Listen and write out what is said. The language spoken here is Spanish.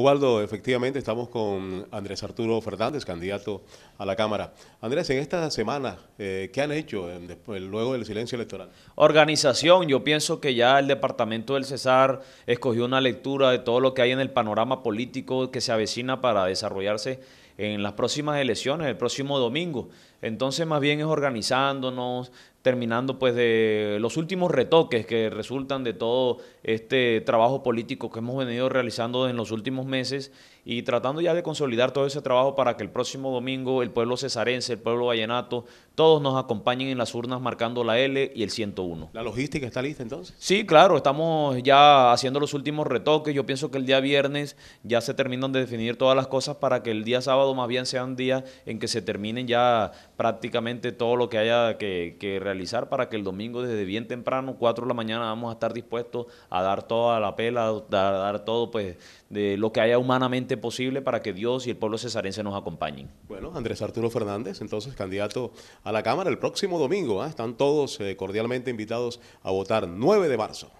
Ubaldo, efectivamente estamos con Andrés Arturo Fernández, candidato a la Cámara. Andrés, en esta semana, eh, ¿qué han hecho eh, luego del silencio electoral? Organización, yo pienso que ya el Departamento del Cesar escogió una lectura de todo lo que hay en el panorama político que se avecina para desarrollarse en las próximas elecciones, el próximo domingo. Entonces, más bien es organizándonos, terminando pues de los últimos retoques que resultan de todo este trabajo político que hemos venido realizando en los últimos meses y tratando ya de consolidar todo ese trabajo para que el próximo domingo el pueblo cesarense, el pueblo vallenato, todos nos acompañen en las urnas marcando la L y el 101. ¿La logística está lista entonces? Sí, claro, estamos ya haciendo los últimos retoques. Yo pienso que el día viernes ya se terminan de definir todas las cosas para que el día sábado más bien sea un día en que se terminen ya prácticamente todo lo que haya que, que realizar para que el domingo desde bien temprano, 4 de la mañana, vamos a estar dispuestos a dar toda la pela, a dar todo pues de lo que haya humanamente posible para que Dios y el pueblo cesarense nos acompañen. Bueno, Andrés Arturo Fernández, entonces candidato a la Cámara el próximo domingo. ¿ah? Están todos eh, cordialmente invitados a votar 9 de marzo.